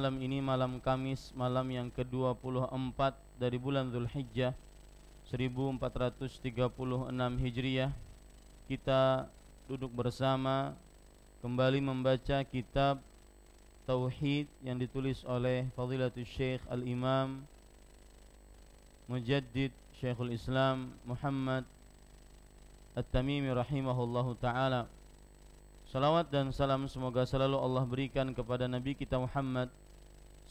Malam ini malam Kamis, malam yang ke-24 dari bulan Zulhijjah 1436 Hijriah. Kita duduk bersama kembali membaca kitab Tauhid yang ditulis oleh Fadilatul Syekh Al-Imam Mujaddid Syekhul Islam Muhammad At-Tamimi rahimahullahu taala. Salawat dan salam semoga selalu Allah berikan kepada Nabi kita Muhammad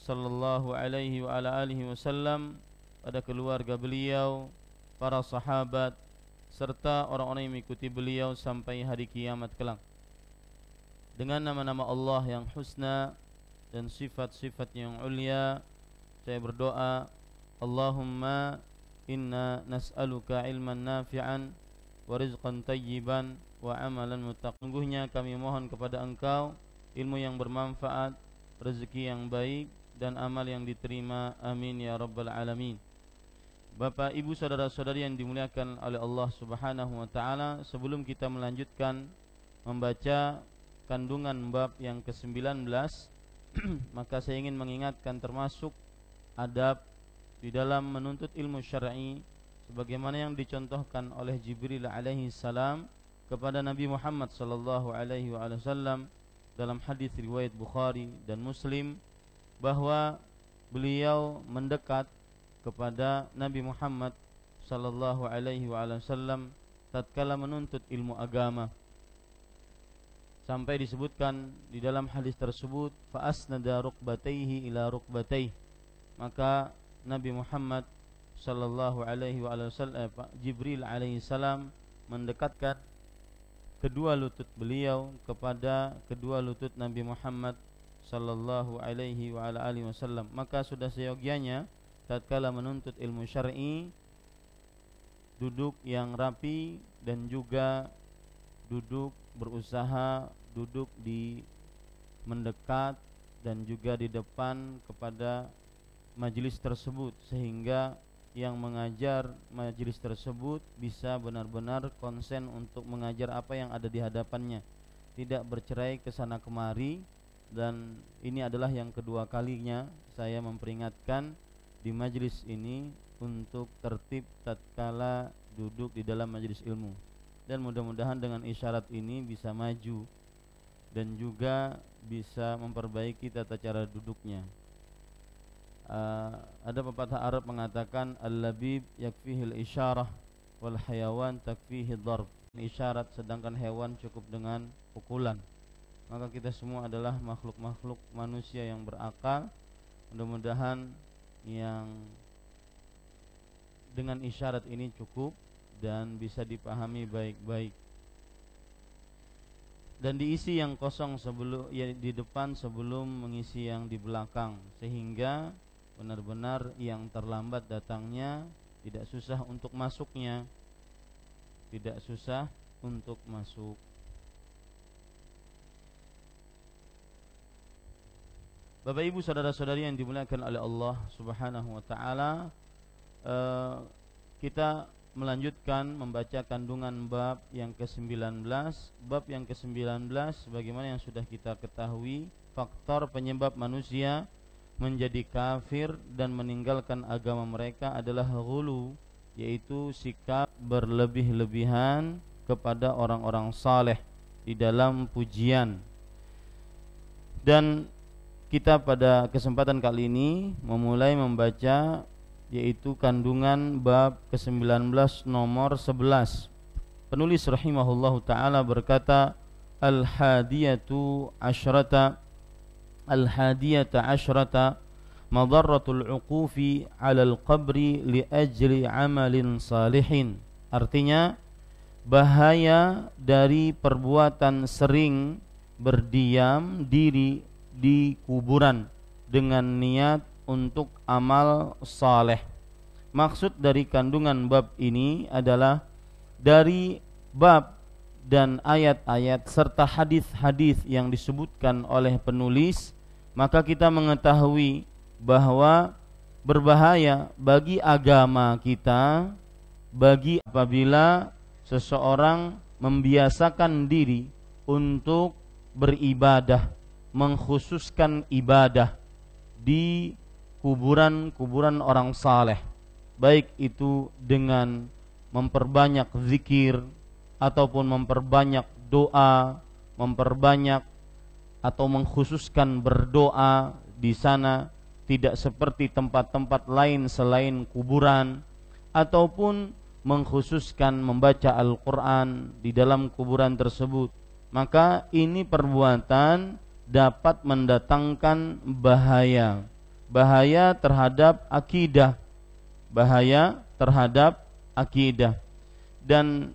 sallallahu alaihi wa ala alihi wasallam pada keluarga beliau, para sahabat serta orang-orang yang mengikuti beliau sampai hari kiamat kelak. Dengan nama-nama Allah yang husna dan sifat-sifat yang ulia, saya berdoa, Allahumma inna nas'aluka ilman nafi'an wa rizqan tayyiban wa amalan muttaqin. Sungguhnya kami mohon kepada Engkau ilmu yang bermanfaat, rezeki yang baik dan amal yang diterima amin ya rabbal alamin Bapak Ibu saudara-saudari yang dimuliakan oleh Allah Subhanahu wa taala sebelum kita melanjutkan membaca kandungan bab yang ke-19 maka saya ingin mengingatkan termasuk adab di dalam menuntut ilmu syar'i sebagaimana yang dicontohkan oleh Jibril alaihi salam kepada Nabi Muhammad sallallahu alaihi wasallam dalam hadis riwayat Bukhari dan Muslim bahwa beliau mendekat kepada Nabi Muhammad sallallahu alaihi wasallam tatkala menuntut ilmu agama sampai disebutkan di dalam hadis tersebut fa asnada rukbataihi ila rukbatayhi maka Nabi Muhammad sallallahu alaihi wasallam eh, Jibril alaihi salam mendekatkan kedua lutut beliau kepada kedua lutut Nabi Muhammad sallallahu alaihi wa ala alihi wasallam maka sudah seyogianya tatkala menuntut ilmu syar'i duduk yang rapi dan juga duduk berusaha duduk di mendekat dan juga di depan kepada majelis tersebut sehingga yang mengajar majelis tersebut bisa benar-benar konsen untuk mengajar apa yang ada di hadapannya tidak bercerai ke sana kemari dan ini adalah yang kedua kalinya saya memperingatkan di majelis ini untuk tertib tatkala duduk di dalam majelis ilmu dan mudah-mudahan dengan isyarat ini bisa maju dan juga bisa memperbaiki tata cara duduknya. Uh, ada pepatah Arab mengatakan al-labib yakfihil isyarah wal hayawan takfihi darb. Isyarat sedangkan hewan cukup dengan pukulan maka kita semua adalah makhluk-makhluk manusia yang berakal mudah-mudahan yang dengan isyarat ini cukup dan bisa dipahami baik-baik dan diisi yang kosong sebelum ya di depan sebelum mengisi yang di belakang sehingga benar-benar yang terlambat datangnya tidak susah untuk masuknya tidak susah untuk masuk Bapak Ibu saudara-saudari yang dimuliakan oleh Allah Subhanahu wa taala, eh, kita melanjutkan membaca kandungan bab yang ke-19. Bab yang ke-19 bagaimana yang sudah kita ketahui faktor penyebab manusia menjadi kafir dan meninggalkan agama mereka adalah hulu yaitu sikap berlebih-lebihan kepada orang-orang saleh di dalam pujian dan kita pada kesempatan kali ini memulai membaca yaitu kandungan bab ke-19 nomor 11. Penulis rahimahullahu taala berkata al-hadiyatu asyrata al-hadiyata asyrata madarratul uqufi 'alal qabri li ajli 'amalin salihin. Artinya bahaya dari perbuatan sering berdiam diri di kuburan dengan niat untuk amal saleh. Maksud dari kandungan bab ini adalah dari bab dan ayat-ayat serta hadis-hadis yang disebutkan oleh penulis, maka kita mengetahui bahwa berbahaya bagi agama kita bagi apabila seseorang membiasakan diri untuk beribadah mengkhususkan ibadah di kuburan-kuburan orang saleh, baik itu dengan memperbanyak zikir ataupun memperbanyak doa, memperbanyak atau mengkhususkan berdoa di sana tidak seperti tempat-tempat lain selain kuburan ataupun mengkhususkan membaca Al-Qur'an di dalam kuburan tersebut maka ini perbuatan dapat mendatangkan bahaya bahaya terhadap akidah bahaya terhadap akidah dan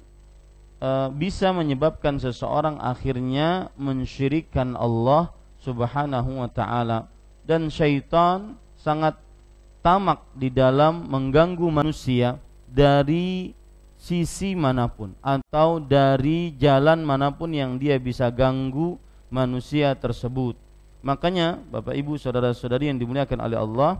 e, bisa menyebabkan seseorang akhirnya mensyirikan Allah Subhanahu wa taala dan syaitan sangat tamak di dalam mengganggu manusia dari sisi manapun atau dari jalan manapun yang dia bisa ganggu manusia tersebut. Makanya Bapak Ibu saudara-saudari yang dimuliakan oleh Allah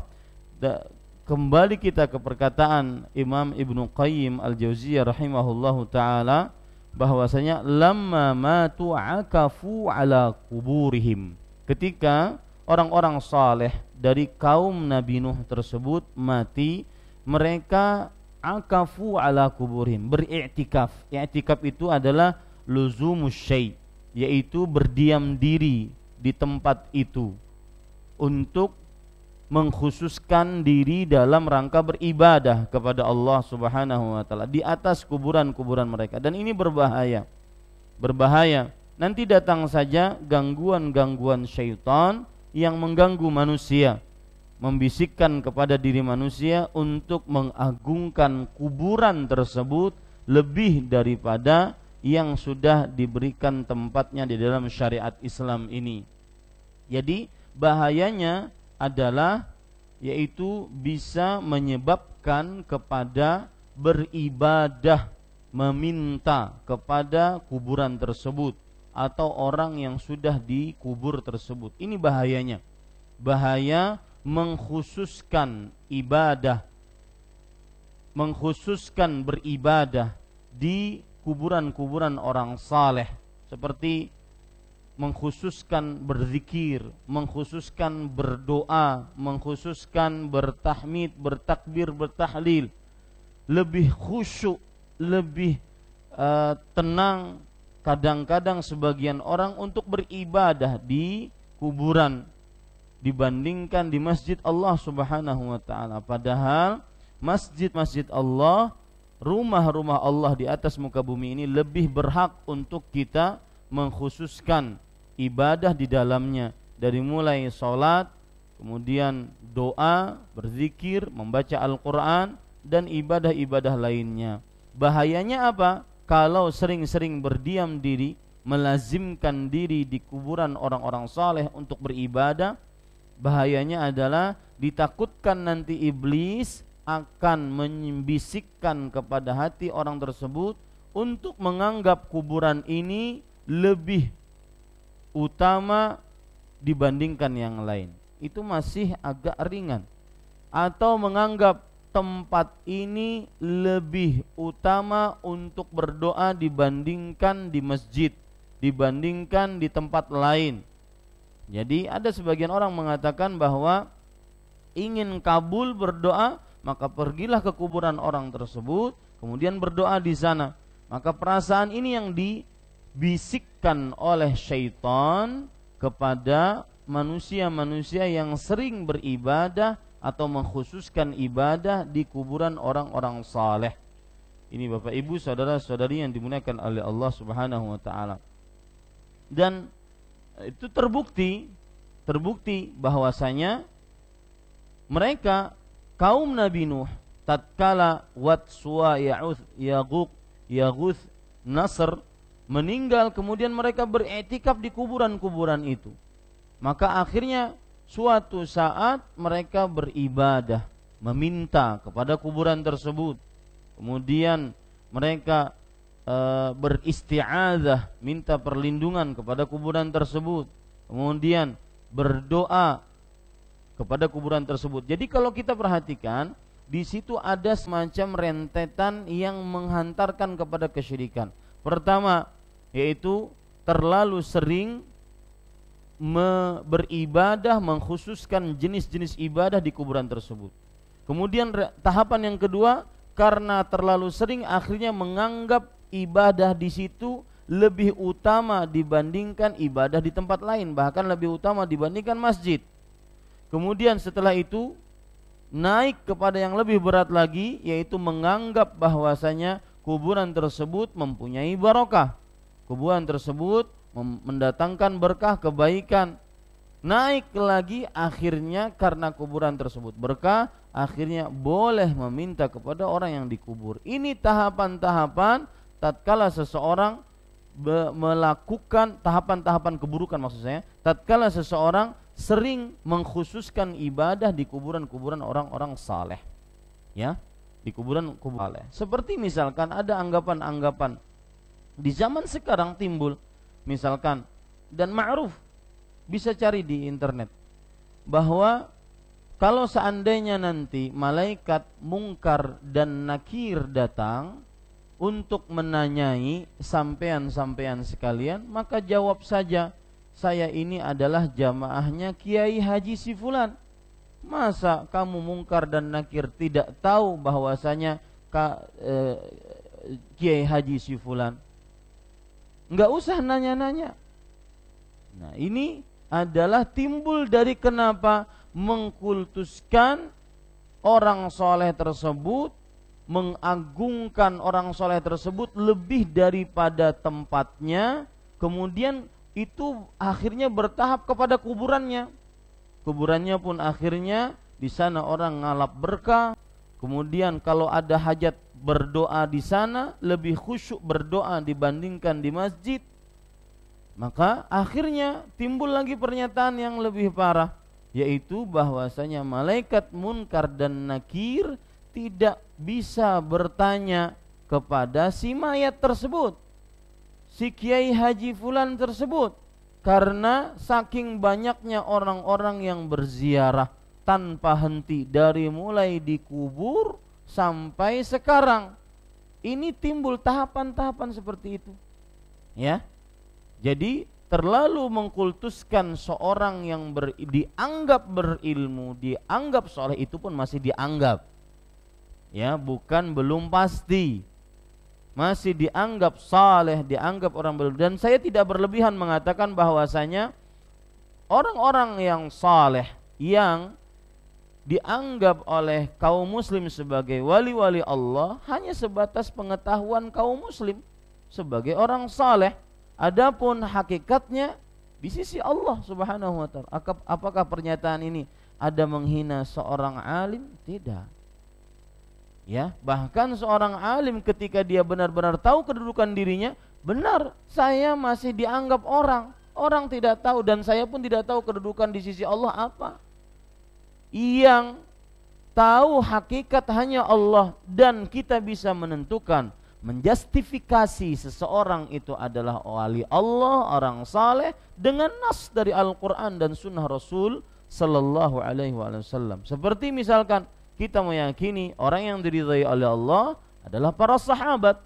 kembali kita ke perkataan Imam Ibn Qayyim Al-Jauziyah rahimahullahu taala bahwasanya lamma matu akafu ala kuburihim. Ketika orang-orang saleh dari kaum Nabi Nuh tersebut mati, mereka akafu ala kuburihim, beriktikaf. Iktikaf itu adalah luzumus syai', yaitu berdiam diri di tempat itu untuk mengkhususkan diri dalam rangka beribadah kepada Allah Subhanahu wa taala di atas kuburan-kuburan mereka dan ini berbahaya. Berbahaya. Nanti datang saja gangguan-gangguan syaitan yang mengganggu manusia, membisikkan kepada diri manusia untuk mengagungkan kuburan tersebut lebih daripada yang sudah diberikan tempatnya di dalam syariat Islam ini. Jadi bahayanya adalah yaitu bisa menyebabkan kepada beribadah meminta kepada kuburan tersebut atau orang yang sudah dikubur tersebut. Ini bahayanya. Bahaya mengkhususkan ibadah mengkhususkan beribadah di kuburan-kuburan orang saleh seperti mengkhususkan berzikir, mengkhususkan berdoa, mengkhususkan bertahmid, bertakbir, bertahlil, lebih khusyuk, lebih uh, tenang. Kadang-kadang sebagian orang untuk beribadah di kuburan dibandingkan di masjid Allah Subhanahu wa taala. Padahal masjid-masjid Allah rumah-rumah Allah di atas muka bumi ini lebih berhak untuk kita mengkhususkan ibadah di dalamnya dari mulai salat, kemudian doa, berzikir, membaca Al-Qur'an dan ibadah-ibadah lainnya. Bahayanya apa? Kalau sering-sering berdiam diri, melazimkan diri di kuburan orang-orang saleh untuk beribadah, bahayanya adalah ditakutkan nanti iblis akan membisikkan kepada hati orang tersebut untuk menganggap kuburan ini lebih utama dibandingkan yang lain. Itu masih agak ringan. Atau menganggap tempat ini lebih utama untuk berdoa dibandingkan di masjid, dibandingkan di tempat lain. Jadi ada sebagian orang mengatakan bahwa ingin kabul berdoa maka pergilah ke kuburan orang tersebut kemudian berdoa di sana maka perasaan ini yang dibisikkan oleh syaitan kepada manusia-manusia yang sering beribadah atau mengkhususkan ibadah di kuburan orang-orang saleh. Ini Bapak Ibu, saudara-saudari yang dimuliakan oleh Allah Subhanahu wa taala. Dan itu terbukti terbukti bahwasanya mereka kaum Nabi Nuh tatkala Wat Suwa Ya'uth Yaguq Yaguth Nasr meninggal kemudian mereka beretikaf di kuburan-kuburan itu. Maka akhirnya suatu saat mereka beribadah, meminta kepada kuburan tersebut. Kemudian mereka e, eh, beristiazah, minta perlindungan kepada kuburan tersebut. Kemudian berdoa kepada kuburan tersebut. Jadi kalau kita perhatikan, di situ ada semacam rentetan yang menghantarkan kepada kesyirikan. Pertama, yaitu terlalu sering me beribadah mengkhususkan jenis-jenis ibadah di kuburan tersebut. Kemudian tahapan yang kedua, karena terlalu sering akhirnya menganggap ibadah di situ lebih utama dibandingkan ibadah di tempat lain, bahkan lebih utama dibandingkan masjid. Kemudian setelah itu naik kepada yang lebih berat lagi yaitu menganggap bahwasanya kuburan tersebut mempunyai barokah. Kuburan tersebut mendatangkan berkah kebaikan. Naik lagi akhirnya karena kuburan tersebut berkah, akhirnya boleh meminta kepada orang yang dikubur. Ini tahapan-tahapan tatkala seseorang melakukan tahapan-tahapan keburukan maksud saya. Tatkala seseorang sering mengkhususkan ibadah di kuburan-kuburan orang-orang saleh. Ya, di kuburan-kuburan saleh. Seperti misalkan ada anggapan-anggapan di zaman sekarang timbul misalkan dan ma'ruf bisa cari di internet bahwa kalau seandainya nanti malaikat mungkar dan nakir datang untuk menanyai sampean-sampean sekalian maka jawab saja saya ini adalah jamaahnya Kiai Haji Sifulan. Masa kamu mungkar dan nakir tidak tahu bahwasanya eh, Kiai Haji Sifulan? Enggak usah nanya-nanya. Nah, ini adalah timbul dari kenapa mengkultuskan orang soleh tersebut mengagungkan orang soleh tersebut lebih daripada tempatnya kemudian itu akhirnya bertahap kepada kuburannya. Kuburannya pun akhirnya di sana orang ngalap berkah. Kemudian kalau ada hajat berdoa di sana lebih khusyuk berdoa dibandingkan di masjid. Maka akhirnya timbul lagi pernyataan yang lebih parah yaitu bahwasanya malaikat munkar dan nakir tidak bisa bertanya kepada si mayat tersebut si Kiai Haji Fulan tersebut karena saking banyaknya orang-orang yang berziarah tanpa henti dari mulai dikubur sampai sekarang ini timbul tahapan-tahapan seperti itu ya jadi terlalu mengkultuskan seorang yang ber, dianggap berilmu dianggap soleh itu pun masih dianggap ya bukan belum pasti masih dianggap saleh, dianggap orang berlebihan. Dan saya tidak berlebihan mengatakan bahwasanya orang-orang yang saleh yang dianggap oleh kaum muslim sebagai wali-wali Allah hanya sebatas pengetahuan kaum muslim sebagai orang saleh. Adapun hakikatnya di sisi Allah Subhanahu wa taala. Apakah pernyataan ini ada menghina seorang alim? Tidak ya bahkan seorang alim ketika dia benar-benar tahu kedudukan dirinya benar saya masih dianggap orang orang tidak tahu dan saya pun tidak tahu kedudukan di sisi Allah apa yang tahu hakikat hanya Allah dan kita bisa menentukan menjustifikasi seseorang itu adalah wali Allah orang saleh dengan nas dari Al-Qur'an dan sunnah Rasul sallallahu alaihi wasallam seperti misalkan kita meyakini orang yang diridhai oleh Allah adalah para sahabat.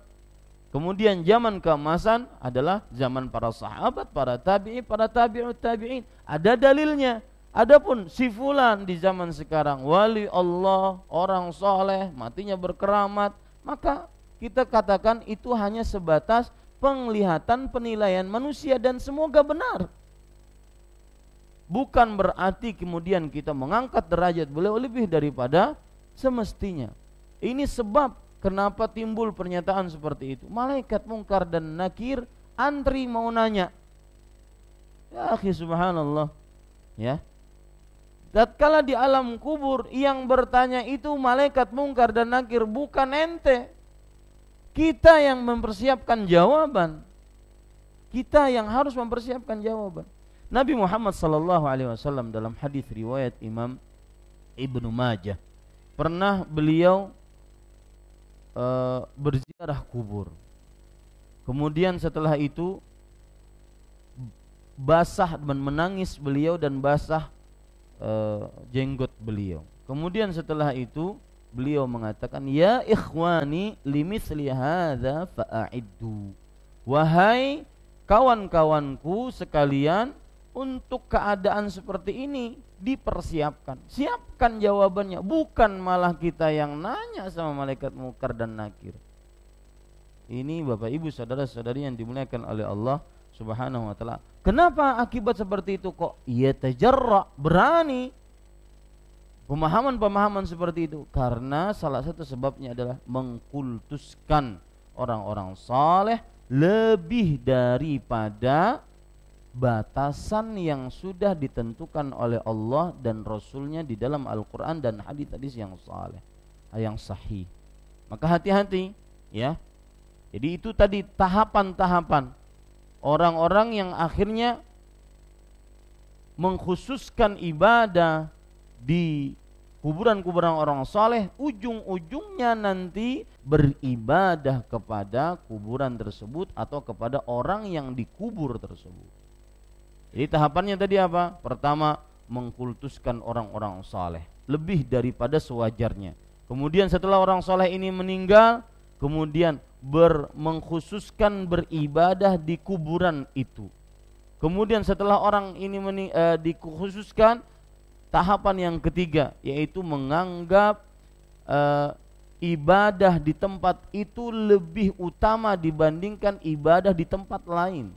Kemudian zaman keemasan adalah zaman para sahabat, para tabi'i, para tabi'ut tabi'in. Ada dalilnya. Adapun si fulan di zaman sekarang wali Allah, orang soleh, matinya berkeramat, maka kita katakan itu hanya sebatas penglihatan penilaian manusia dan semoga benar bukan berarti kemudian kita mengangkat derajat beliau lebih daripada semestinya. Ini sebab kenapa timbul pernyataan seperti itu. Malaikat mungkar dan nakir antri mau nanya. Ya akhi subhanallah. Ya. Tatkala di alam kubur yang bertanya itu malaikat mungkar dan nakir bukan ente. Kita yang mempersiapkan jawaban. Kita yang harus mempersiapkan jawaban. Nabi Muhammad Sallallahu Alaihi Wasallam dalam hadis riwayat Imam Ibnu Majah pernah beliau e, berziarah kubur. Kemudian setelah itu basah dan menangis beliau dan basah e, jenggot beliau. Kemudian setelah itu beliau mengatakan ya ikhwani limis lihada faaidu, wahai kawan-kawanku sekalian untuk keadaan seperti ini dipersiapkan. Siapkan jawabannya, bukan malah kita yang nanya sama malaikat mukar dan nakir. Ini Bapak Ibu saudara-saudari yang dimuliakan oleh Allah Subhanahu wa taala. Kenapa akibat seperti itu kok ia tajarra, berani pemahaman-pemahaman seperti itu? Karena salah satu sebabnya adalah mengkultuskan orang-orang saleh lebih daripada batasan yang sudah ditentukan oleh Allah dan Rasulnya di dalam Al-Quran dan hadis-hadis yang saleh yang sahih maka hati-hati ya jadi itu tadi tahapan-tahapan orang-orang yang akhirnya mengkhususkan ibadah di kuburan-kuburan orang soleh ujung-ujungnya nanti beribadah kepada kuburan tersebut atau kepada orang yang dikubur tersebut jadi tahapannya tadi apa? Pertama mengkultuskan orang-orang saleh lebih daripada sewajarnya. Kemudian setelah orang saleh ini meninggal, kemudian ber, mengkhususkan beribadah di kuburan itu. Kemudian setelah orang ini meni, e, dikhususkan tahapan yang ketiga yaitu menganggap e, ibadah di tempat itu lebih utama dibandingkan ibadah di tempat lain.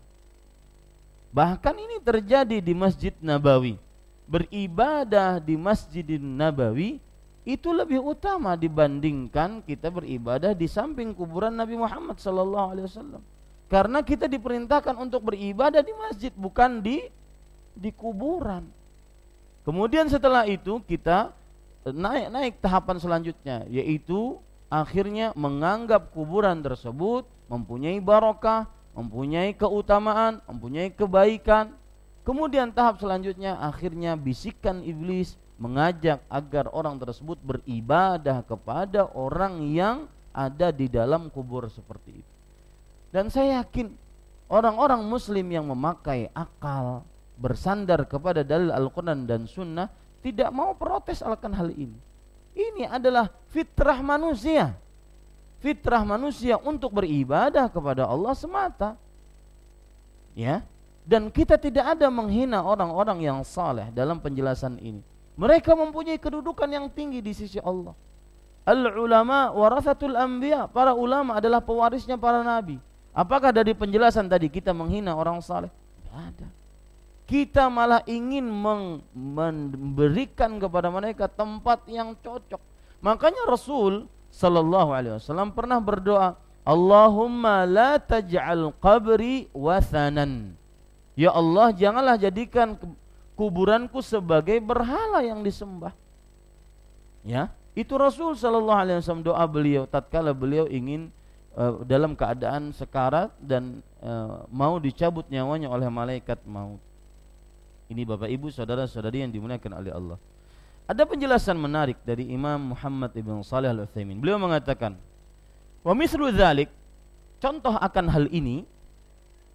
Bahkan ini terjadi di Masjid Nabawi. Beribadah di Masjid Nabawi itu lebih utama dibandingkan kita beribadah di samping kuburan Nabi Muhammad sallallahu alaihi wasallam. Karena kita diperintahkan untuk beribadah di masjid bukan di di kuburan. Kemudian setelah itu kita naik-naik eh, tahapan selanjutnya yaitu akhirnya menganggap kuburan tersebut mempunyai barokah, mempunyai keutamaan, mempunyai kebaikan. Kemudian tahap selanjutnya akhirnya bisikan iblis mengajak agar orang tersebut beribadah kepada orang yang ada di dalam kubur seperti itu. Dan saya yakin orang-orang muslim yang memakai akal bersandar kepada dalil Al-Quran dan Sunnah tidak mau protes akan hal ini. Ini adalah fitrah manusia fitrah manusia untuk beribadah kepada Allah semata. Ya. Dan kita tidak ada menghina orang-orang yang saleh dalam penjelasan ini. Mereka mempunyai kedudukan yang tinggi di sisi Allah. Al ulama warasatul anbiya, para ulama adalah pewarisnya para nabi. Apakah dari penjelasan tadi kita menghina orang saleh? Tidak ada. Kita malah ingin memberikan kepada mereka tempat yang cocok. Makanya Rasul Sallallahu Alaihi Wasallam pernah berdoa, Allahumma la taj'al qabri wathanan. Ya Allah, janganlah jadikan kuburanku sebagai berhala yang disembah. Ya, itu Rasul Sallallahu Alaihi Wasallam doa beliau tatkala beliau ingin uh, dalam keadaan sekarat dan uh, mau dicabut nyawanya oleh malaikat maut. Ini Bapak Ibu, saudara-saudari yang dimuliakan oleh Allah. Ada penjelasan menarik dari Imam Muhammad ibn Salih al uthaymin Beliau mengatakan, "Wa mislu dhalik, contoh akan hal ini,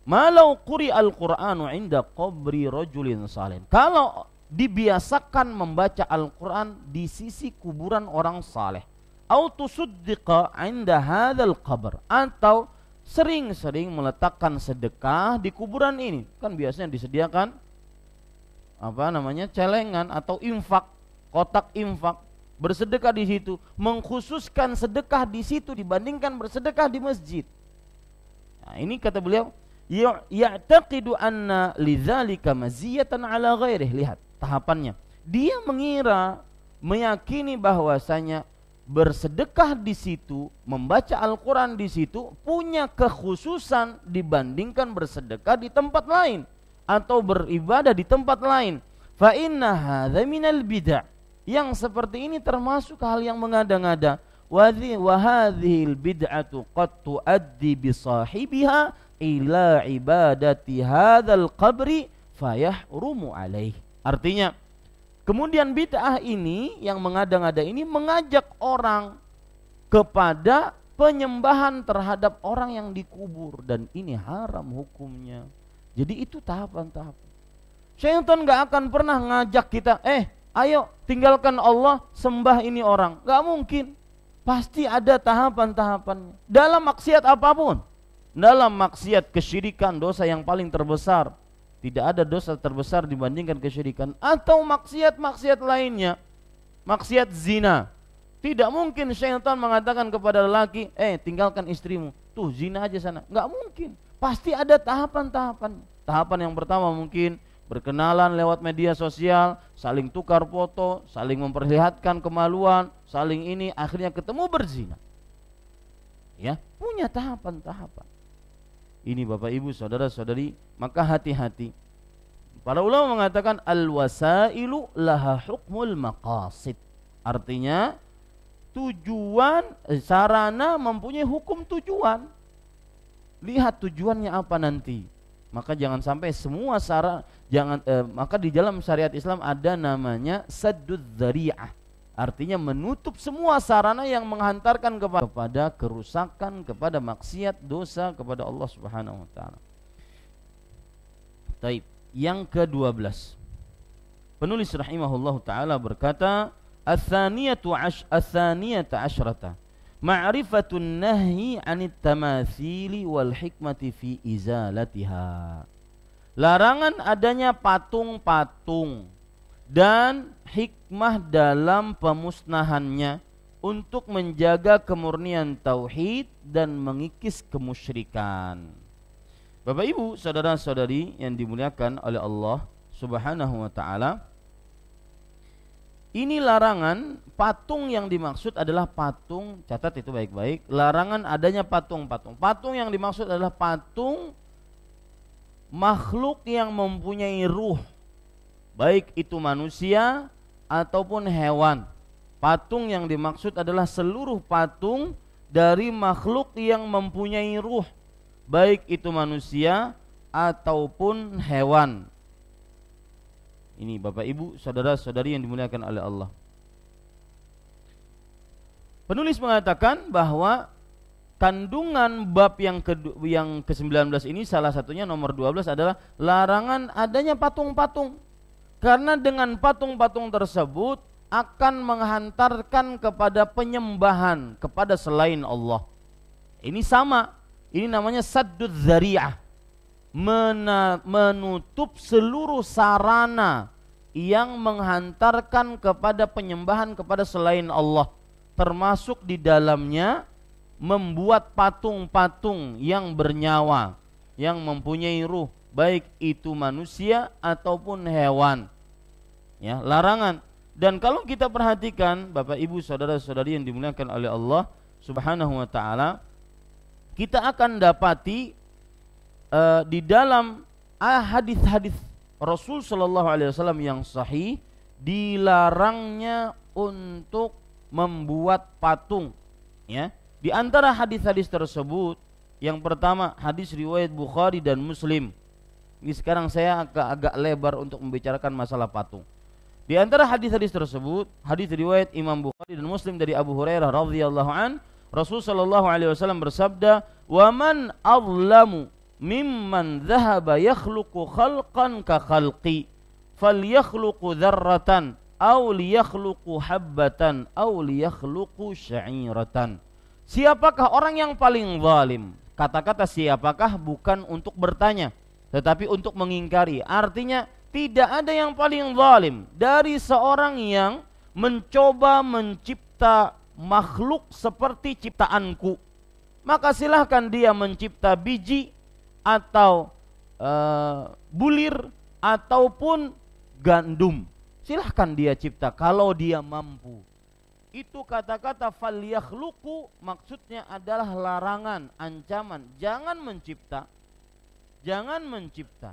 malau kuri al-Qur'anu inda qabri rajulin salim. Kalau dibiasakan membaca Al-Qur'an di sisi kuburan orang saleh, au tusuddiqa inda hadzal qabr atau sering-sering meletakkan sedekah di kuburan ini. Kan biasanya disediakan apa namanya? celengan atau infak kotak infak, bersedekah di situ, mengkhususkan sedekah di situ dibandingkan bersedekah di masjid. Nah, ini kata beliau, ya, ya'taqidu anna lidzalika maziyatan ala ghairih. Lihat tahapannya. Dia mengira meyakini bahwasanya bersedekah di situ, membaca Al-Qur'an di situ punya kekhususan dibandingkan bersedekah di tempat lain atau beribadah di tempat lain. Fa inna hadza minal bid'ah yang seperti ini termasuk hal yang mengada-ngada. Wahadhil bid'atu qad tuaddi bi sahibiha ila ibadati hadzal qabri fayahrumu alaih. Artinya, kemudian bid'ah ini yang mengada-ngada ini mengajak orang kepada penyembahan terhadap orang yang dikubur dan ini haram hukumnya. Jadi itu tahapan-tahapan. Syaitan nggak akan pernah ngajak kita, eh ayo tinggalkan Allah, sembah ini orang. Gak mungkin. Pasti ada tahapan-tahapannya. Dalam maksiat apapun. Dalam maksiat kesyirikan, dosa yang paling terbesar. Tidak ada dosa terbesar dibandingkan kesyirikan. Atau maksiat-maksiat lainnya. Maksiat zina. Tidak mungkin syaitan mengatakan kepada lelaki, eh tinggalkan istrimu. Tuh zina aja sana. Gak mungkin. Pasti ada tahapan-tahapan. Tahapan yang pertama mungkin berkenalan lewat media sosial, saling tukar foto, saling memperlihatkan kemaluan, saling ini akhirnya ketemu berzina. Ya, punya tahapan-tahapan. Ini Bapak Ibu, saudara-saudari, maka hati-hati. Para ulama mengatakan al-wasailu laha hukmul maqasid. Artinya tujuan eh, sarana mempunyai hukum tujuan. Lihat tujuannya apa nanti maka jangan sampai semua syarat jangan eh, maka di dalam syariat Islam ada namanya sedut dzari'ah artinya menutup semua sarana yang menghantarkan kepada, kepada kerusakan kepada maksiat dosa kepada Allah Subhanahu wa taala. Taib. Yang ke-12. Penulis rahimahullah taala berkata, "Ats-tsaniyatu ash, ats ma'rifatun nahyi anit tamathili wal hikmati fi izalatiha larangan adanya patung-patung dan hikmah dalam pemusnahannya untuk menjaga kemurnian tauhid dan mengikis kemusyrikan. Bapak Ibu, saudara-saudari yang dimuliakan oleh Allah Subhanahu wa taala, ini larangan patung yang dimaksud adalah patung, catat itu baik-baik. Larangan adanya patung-patung. Patung yang dimaksud adalah patung makhluk yang mempunyai ruh. Baik itu manusia ataupun hewan. Patung yang dimaksud adalah seluruh patung dari makhluk yang mempunyai ruh, baik itu manusia ataupun hewan ini Bapak Ibu, saudara-saudari yang dimuliakan oleh Allah. Penulis mengatakan bahwa kandungan bab yang ke yang ke-19 ini salah satunya nomor 12 adalah larangan adanya patung-patung. Karena dengan patung-patung tersebut akan menghantarkan kepada penyembahan kepada selain Allah. Ini sama, ini namanya saddud zariah menutup seluruh sarana yang menghantarkan kepada penyembahan kepada selain Allah termasuk di dalamnya membuat patung-patung yang bernyawa yang mempunyai ruh baik itu manusia ataupun hewan ya larangan dan kalau kita perhatikan Bapak Ibu saudara-saudari yang dimuliakan oleh Allah Subhanahu wa taala kita akan dapati uh, di dalam ah, hadis-hadis Rasul Shallallahu Alaihi Wasallam yang sahih dilarangnya untuk membuat patung. Ya, di antara hadis-hadis tersebut yang pertama hadis riwayat Bukhari dan Muslim. Ini sekarang saya agak-agak lebar untuk membicarakan masalah patung. Di antara hadis-hadis tersebut, hadis riwayat Imam Bukhari dan Muslim dari Abu Hurairah radhiyallahu an, Rasul sallallahu alaihi wasallam bersabda, "Wa man azlamu mimman dhahaba yakhluqu khalqan ka khalqi falyakhluqu dharratan aw liyakhluqu habbatan aw liyakhluqu sya'iratan Siapakah orang yang paling zalim? Kata-kata siapakah bukan untuk bertanya tetapi untuk mengingkari. Artinya tidak ada yang paling zalim dari seorang yang mencoba mencipta makhluk seperti ciptaanku. Maka silahkan dia mencipta biji atau uh, bulir ataupun gandum. Silahkan dia cipta kalau dia mampu. Itu kata-kata luku maksudnya adalah larangan, ancaman. Jangan mencipta. Jangan mencipta.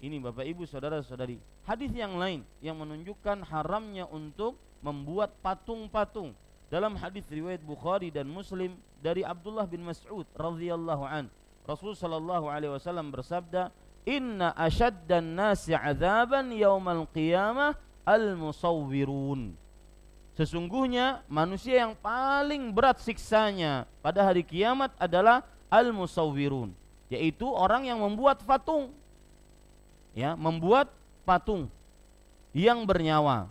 Ini Bapak Ibu Saudara-saudari, hadis yang lain yang menunjukkan haramnya untuk membuat patung-patung. Dalam hadis riwayat Bukhari dan Muslim dari Abdullah bin Mas'ud radhiyallahu anhu Rasulullah Shallallahu Alaihi Wasallam bersabda, Inna ashad nasi azaban yaumal qiyamah al musawwirun. Sesungguhnya manusia yang paling berat siksanya pada hari kiamat adalah al musawwirun, yaitu orang yang membuat patung. Ya, membuat patung yang bernyawa.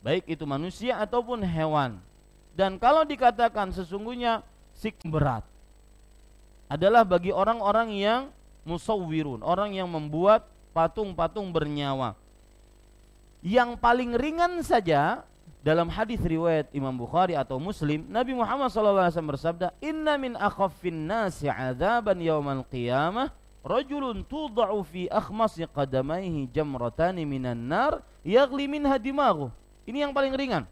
Baik itu manusia ataupun hewan. Dan kalau dikatakan sesungguhnya sik berat adalah bagi orang-orang yang musawwirun, orang yang membuat patung-patung bernyawa. Yang paling ringan saja dalam hadis riwayat Imam Bukhari atau Muslim, Nabi Muhammad SAW bersabda, "Inna min akhaffin nasi 'adzaban yawmal qiyamah rajulun tudha'u fi akhmasi qadamaihi jamratani minan nar yaghli minha dimaghu." Ini yang paling ringan.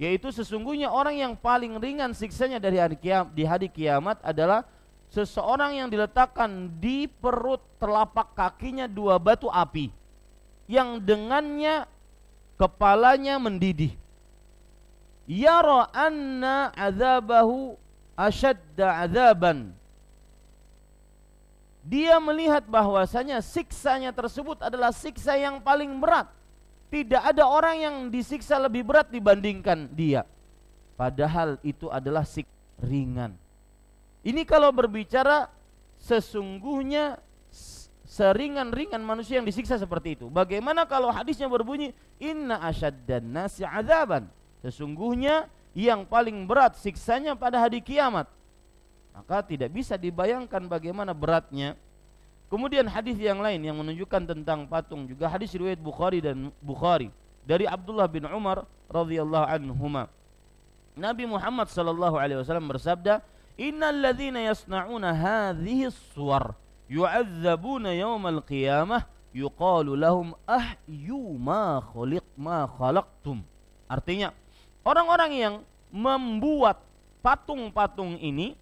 Yaitu sesungguhnya orang yang paling ringan siksanya dari hari kiamat, di hari kiamat adalah seseorang yang diletakkan di perut telapak kakinya dua batu api yang dengannya kepalanya mendidih yara anna azabahu asyadda azaban dia melihat bahwasanya siksanya tersebut adalah siksa yang paling berat tidak ada orang yang disiksa lebih berat dibandingkan dia padahal itu adalah sik ringan ini kalau berbicara sesungguhnya seringan-ringan manusia yang disiksa seperti itu. Bagaimana kalau hadisnya berbunyi inna asyaddan nasi azaban? Sesungguhnya yang paling berat siksanya pada hari kiamat. Maka tidak bisa dibayangkan bagaimana beratnya. Kemudian hadis yang lain yang menunjukkan tentang patung juga hadis riwayat Bukhari dan Bukhari dari Abdullah bin Umar radhiyallahu anhuma. Nabi Muhammad sallallahu alaihi wasallam bersabda, Innal yasna'una hadhihi suwar yu'adzabuna yawmal qiyamah yuqalu lahum ahyu ma khuliq Artinya, orang-orang yang membuat patung-patung ini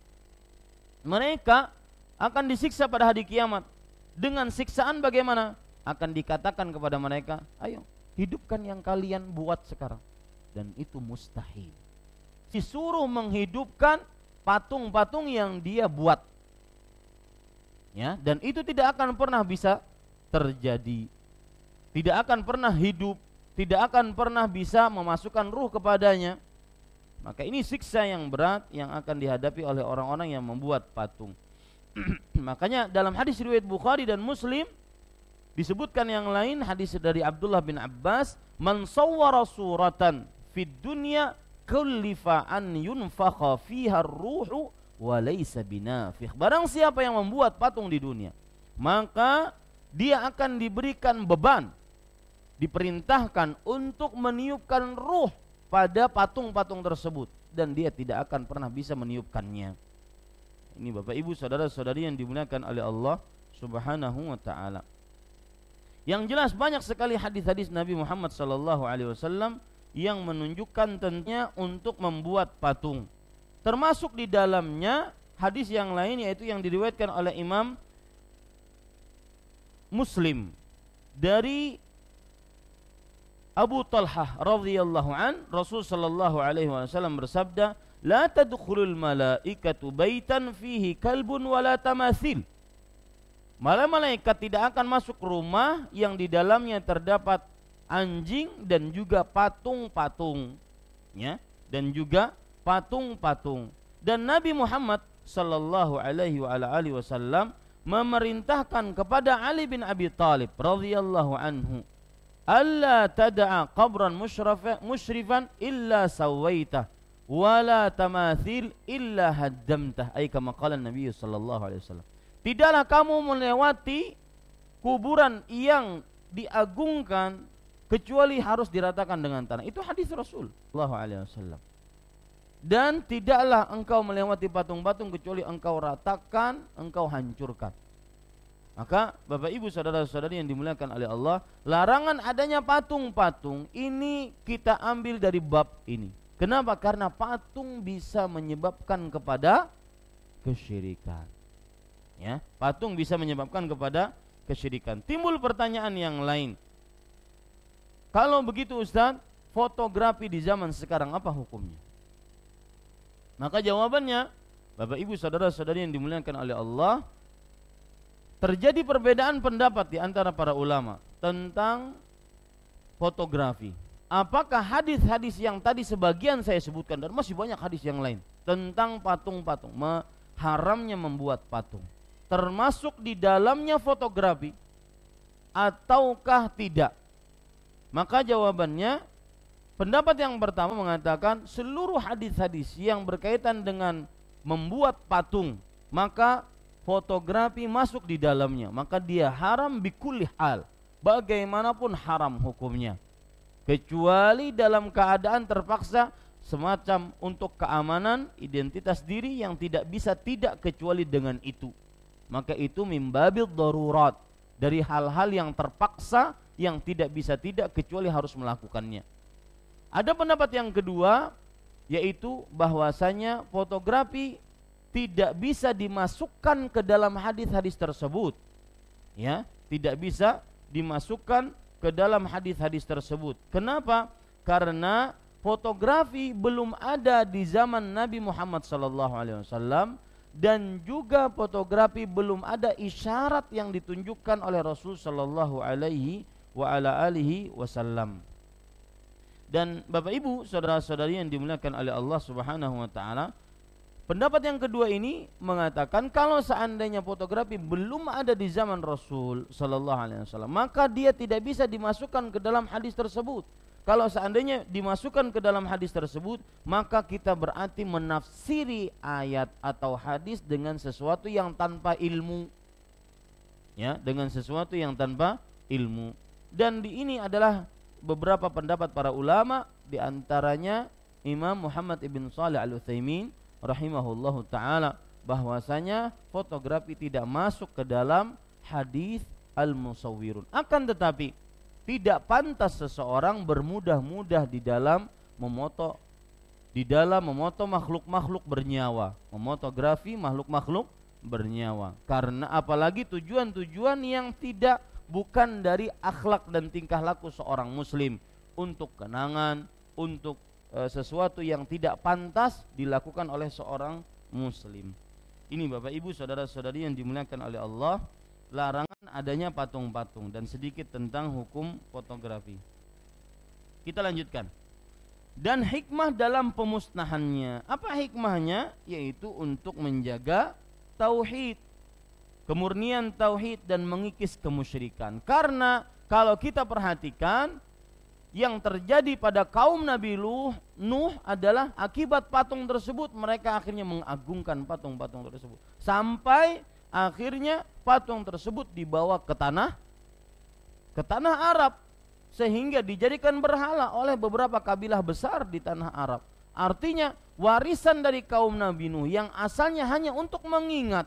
mereka akan disiksa pada hari kiamat. Dengan siksaan bagaimana? Akan dikatakan kepada mereka, "Ayo, hidupkan yang kalian buat sekarang." Dan itu mustahil. Disuruh menghidupkan patung-patung yang dia buat. Ya, dan itu tidak akan pernah bisa terjadi. Tidak akan pernah hidup, tidak akan pernah bisa memasukkan ruh kepadanya. Maka ini siksa yang berat yang akan dihadapi oleh orang-orang yang membuat patung. Makanya dalam hadis riwayat Bukhari dan Muslim disebutkan yang lain hadis dari Abdullah bin Abbas, "Man sawwara suratan fid dunya kullifa an yunfakha fiha ruhu wa laysa binafikh. Barang siapa yang membuat patung di dunia, maka dia akan diberikan beban diperintahkan untuk meniupkan ruh pada patung-patung tersebut dan dia tidak akan pernah bisa meniupkannya. Ini Bapak Ibu saudara-saudari yang dimuliakan oleh Allah Subhanahu wa taala. Yang jelas banyak sekali hadis-hadis Nabi Muhammad sallallahu alaihi wasallam yang menunjukkan tentunya untuk membuat patung. Termasuk di dalamnya hadis yang lain yaitu yang diriwayatkan oleh Imam Muslim dari Abu Talha radhiyallahu an Rasul sallallahu alaihi wasallam bersabda la tadkhulul malaikatu baitan fihi kalbun wala tamathil Malah malaikat tidak akan masuk rumah yang di dalamnya terdapat anjing dan juga patung-patung ya dan juga patung-patung dan Nabi Muhammad sallallahu alaihi wa ala alihi wasallam memerintahkan kepada Ali bin Abi Thalib radhiyallahu anhu alla tad'a qabran musyrifan illa sawaitah wala tamathil illa haddamtah ay kama qala Nabi sallallahu alaihi wasallam tidaklah kamu melewati kuburan yang diagungkan kecuali harus diratakan dengan tanah. Itu hadis Rasul sallallahu alaihi wasallam. Dan tidaklah engkau melewati patung-patung kecuali engkau ratakan, engkau hancurkan. Maka Bapak Ibu saudara-saudari yang dimuliakan oleh Allah, larangan adanya patung-patung ini kita ambil dari bab ini. Kenapa? Karena patung bisa menyebabkan kepada kesyirikan. Ya, patung bisa menyebabkan kepada kesyirikan. Timbul pertanyaan yang lain, kalau begitu Ustaz, fotografi di zaman sekarang apa hukumnya? Maka jawabannya, Bapak Ibu saudara-saudari yang dimuliakan oleh Allah, terjadi perbedaan pendapat di antara para ulama tentang fotografi. Apakah hadis-hadis yang tadi sebagian saya sebutkan dan masih banyak hadis yang lain tentang patung-patung, haramnya membuat patung, termasuk di dalamnya fotografi ataukah tidak? Maka jawabannya pendapat yang pertama mengatakan seluruh hadis-hadis yang berkaitan dengan membuat patung maka fotografi masuk di dalamnya maka dia haram bikulih hal bagaimanapun haram hukumnya kecuali dalam keadaan terpaksa semacam untuk keamanan identitas diri yang tidak bisa tidak kecuali dengan itu maka itu mimbabil darurat dari hal-hal yang terpaksa yang tidak bisa tidak kecuali harus melakukannya. Ada pendapat yang kedua yaitu bahwasanya fotografi tidak bisa dimasukkan ke dalam hadis-hadis tersebut. Ya, tidak bisa dimasukkan ke dalam hadis-hadis tersebut. Kenapa? Karena fotografi belum ada di zaman Nabi Muhammad SAW dan juga fotografi belum ada isyarat yang ditunjukkan oleh Rasul Sallallahu Alaihi wa ala alihi wasallam. Dan Bapak Ibu, saudara-saudari yang dimuliakan oleh Allah Subhanahu wa taala, pendapat yang kedua ini mengatakan kalau seandainya fotografi belum ada di zaman Rasul sallallahu alaihi wasallam, maka dia tidak bisa dimasukkan ke dalam hadis tersebut. Kalau seandainya dimasukkan ke dalam hadis tersebut, maka kita berarti menafsiri ayat atau hadis dengan sesuatu yang tanpa ilmu. Ya, dengan sesuatu yang tanpa ilmu dan di ini adalah beberapa pendapat para ulama di antaranya Imam Muhammad ibn Saleh al Utsaimin rahimahullahu taala bahwasanya fotografi tidak masuk ke dalam hadis al musawwirun akan tetapi tidak pantas seseorang bermudah-mudah di dalam memoto di dalam memoto makhluk-makhluk bernyawa, memotografi makhluk-makhluk bernyawa. Karena apalagi tujuan-tujuan yang tidak bukan dari akhlak dan tingkah laku seorang muslim untuk kenangan, untuk e, sesuatu yang tidak pantas dilakukan oleh seorang muslim. Ini Bapak Ibu saudara-saudari yang dimuliakan oleh Allah, larangan adanya patung-patung dan sedikit tentang hukum fotografi. Kita lanjutkan. Dan hikmah dalam pemusnahannya. Apa hikmahnya? Yaitu untuk menjaga tauhid kemurnian tauhid dan mengikis kemusyrikan. Karena kalau kita perhatikan yang terjadi pada kaum Nabi Luh, Nuh adalah akibat patung tersebut mereka akhirnya mengagungkan patung-patung tersebut sampai akhirnya patung tersebut dibawa ke tanah ke tanah Arab sehingga dijadikan berhala oleh beberapa kabilah besar di tanah Arab. Artinya warisan dari kaum Nabi Nuh yang asalnya hanya untuk mengingat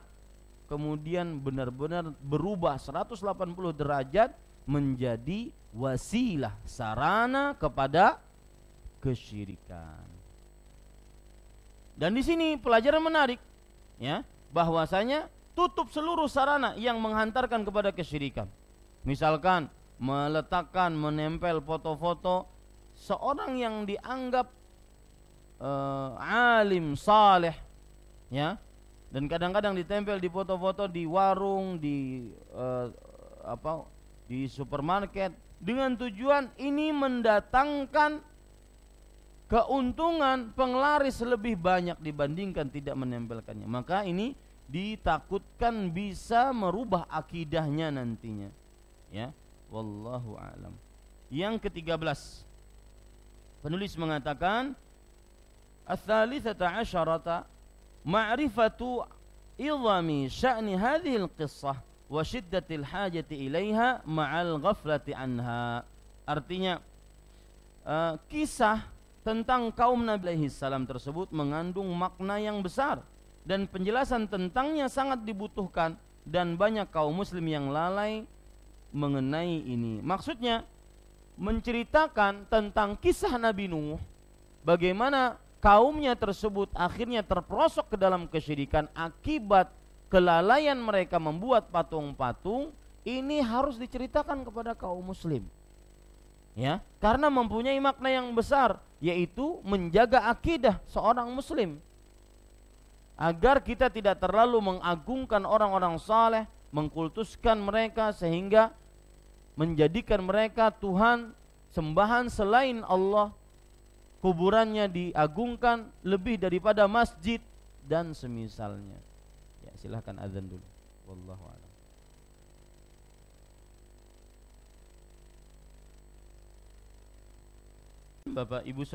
kemudian benar-benar berubah 180 derajat menjadi wasilah sarana kepada kesyirikan. Dan di sini pelajaran menarik ya, bahwasanya tutup seluruh sarana yang menghantarkan kepada kesyirikan. Misalkan meletakkan menempel foto-foto seorang yang dianggap uh, alim saleh ya dan kadang-kadang ditempel di foto-foto di warung, di uh, apa di supermarket dengan tujuan ini mendatangkan keuntungan penglaris lebih banyak dibandingkan tidak menempelkannya. Maka ini ditakutkan bisa merubah akidahnya nantinya. Ya, wallahu alam. Yang ke-13. Penulis mengatakan ma'rifatu idhami sya'ni hadhil qissah wa syiddatil hajati ilaiha ma'al ghaflati anha artinya uh, kisah tentang kaum Nabi alaihi salam tersebut mengandung makna yang besar dan penjelasan tentangnya sangat dibutuhkan dan banyak kaum muslim yang lalai mengenai ini maksudnya menceritakan tentang kisah Nabi Nuh bagaimana kaumnya tersebut akhirnya terperosok ke dalam kesyirikan akibat kelalaian mereka membuat patung-patung ini harus diceritakan kepada kaum muslim ya karena mempunyai makna yang besar yaitu menjaga akidah seorang muslim agar kita tidak terlalu mengagungkan orang-orang saleh mengkultuskan mereka sehingga menjadikan mereka Tuhan sembahan selain Allah kuburannya diagungkan lebih daripada masjid dan semisalnya. Ya, silahkan azan dulu. Wallahu a'lam. Bapak Ibu